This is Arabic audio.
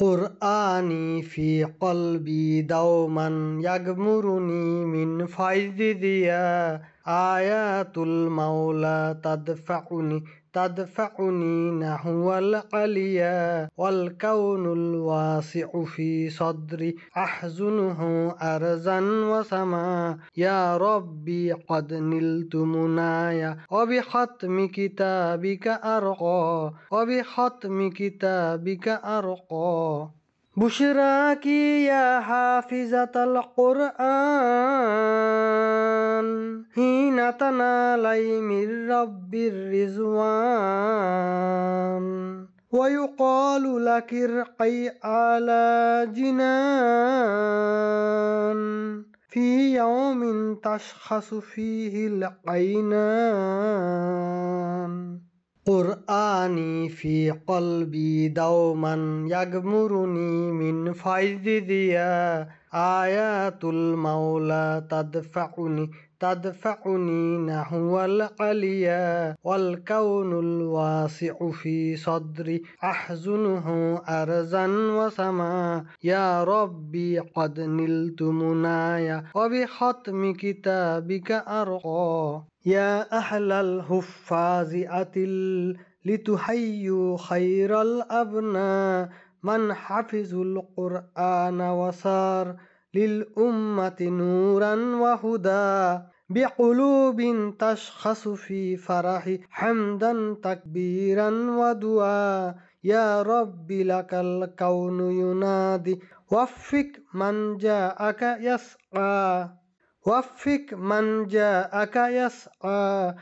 قرآني في قلبي دوما يغمرني من فيض ضياء آيات المولى تدفعني تدفعني نحو العليا والكون الواسع في صدري أحزنه أرزا وسما يا ربي قد نلت منايا وبختم كتابك أرقى وبختم كتابك أرقى بشراك يا حافظة القرآن تنالي لي من رب الرزوان ويقال لك ارقي على جنان في يوم تشخص فيه العينان قرآني في قلبي دوما يغمرني من فيض ضياء آيات المولى تدفعني تدفعني نحو العليا والكون الواسع في صدري أحزنه أرزا وسما يا ربي قد نلت منايا وبختم كتابك أرقى يا أهل الحفاظ أتل لتحيوا خير الأبناء من حفظ القرآن وصار للأمة نورا وهدى بقلوب تشخص في فرح حمدا تكبيرا ودعاء يا رب لك الكون ينادي وفق من جاءك يسعى وفق من جاءك يسعى